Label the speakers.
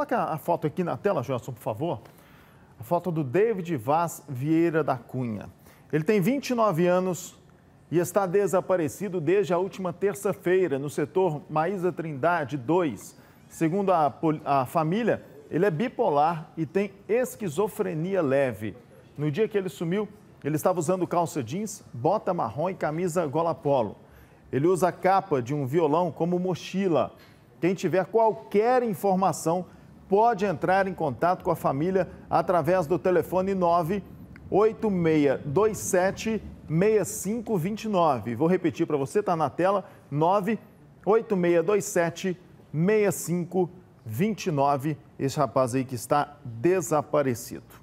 Speaker 1: Coloca a foto aqui na tela, Joelson, por favor. A foto do David Vaz Vieira da Cunha. Ele tem 29 anos e está desaparecido desde a última terça-feira no setor Maísa Trindade 2. Segundo a, a família, ele é bipolar e tem esquizofrenia leve. No dia que ele sumiu, ele estava usando calça jeans, bota marrom e camisa gola polo. Ele usa a capa de um violão como mochila. Quem tiver qualquer informação pode entrar em contato com a família através do telefone 98627 6529. Vou repetir para você, está na tela, 98627 6529. Esse rapaz aí que está desaparecido.